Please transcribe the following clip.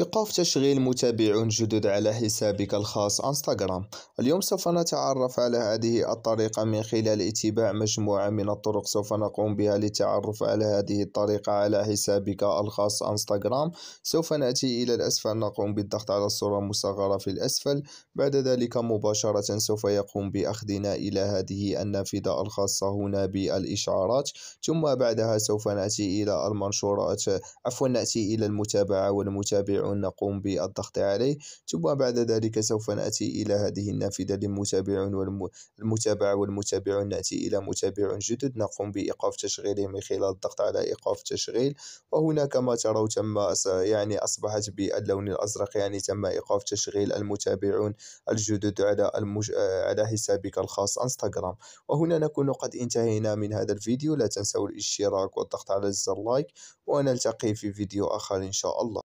إيقاف تشغيل متابعون جدد على حسابك الخاص انستغرام اليوم سوف نتعرف على هذه الطريقة من خلال اتباع مجموعة من الطرق سوف نقوم بها للتعرف على هذه الطريقة على حسابك الخاص انستغرام سوف نأتي إلى الأسفل نقوم بالضغط على الصورة المصغرة في الأسفل بعد ذلك مباشرة سوف يقوم بأخذنا إلى هذه النافذة الخاصة هنا بالإشعارات ثم بعدها سوف نأتي إلى المنشورات عفوا نأتي إلى المتابعة والمتابعون ممنوع نقوم بالضغط عليه ثم بعد ذلك سوف نأتي إلى هذه النافذة للمتابعون والمتابعة والمتابعون نأتي إلى متابع جدد نقوم بإيقاف تشغيله من خلال الضغط على إيقاف تشغيل وهنا كما تروا تم يعني أصبحت باللون الأزرق يعني تم إيقاف تشغيل المتابعون الجدد على المج... على حسابك الخاص انستغرام وهنا نكون قد انتهينا من هذا الفيديو لا تنسوا الاشتراك والضغط على زر لايك ونلتقي في فيديو آخر إن شاء الله